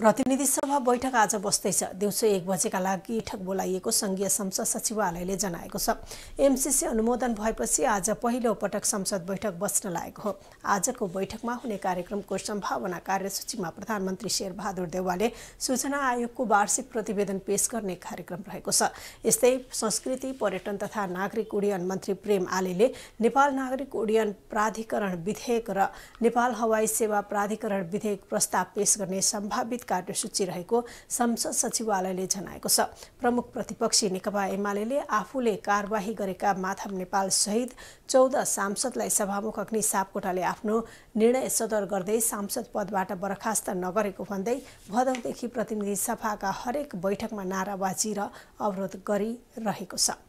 प्रतिनिधि सभा बैठक आज बस्दैछ दिउँसो एक बजेका लागि बैठक बोलाइएको संघीय संसद सचिवालयले जनाएको छ एमसिसी अनुमोदन भएपछि आज पहिलो पटक संसद बैठक बस्न लागेको हो आजको बैठकमा हुने कार्यक्रमको सम्भावना कार्यसूचीमा प्रधानमन्त्री शेरबहादुर देवालले सूचना आयोगको वार्षिक प्रतिवेदन पेश गर्ने कार्यक्रम रहेको छ यस्तै संस्कृति पर्यटन तथा नागरिक उड्डयन मन्त्री प्रेम आलेले नेपाल नागरिक उड्डयन प्राधिकरण विधेयक र नेपाल हवाई सेवा प्राधिकरण विधेयक प्रस्ताव पेश गर्ने सम्भावित कार्यसूची रहेको संसद सचिवालयले जनाएको छ प्रमुख प्रतिपक्षी नेकपा एमाले आफूले कार्यवाही गरेका माधव नेपाल सहित चौध सांसदलाई सभामुख अग्नि सापकोटाले आफ्नो निर्णय सदर गर्दै सांसद पदबाट बर्खास्त नगरेको भन्दै भदौदेखि प्रतिनिधि सभाका हरेक बैठकमा नाराबाजी र अवरोध गरिरहेको छ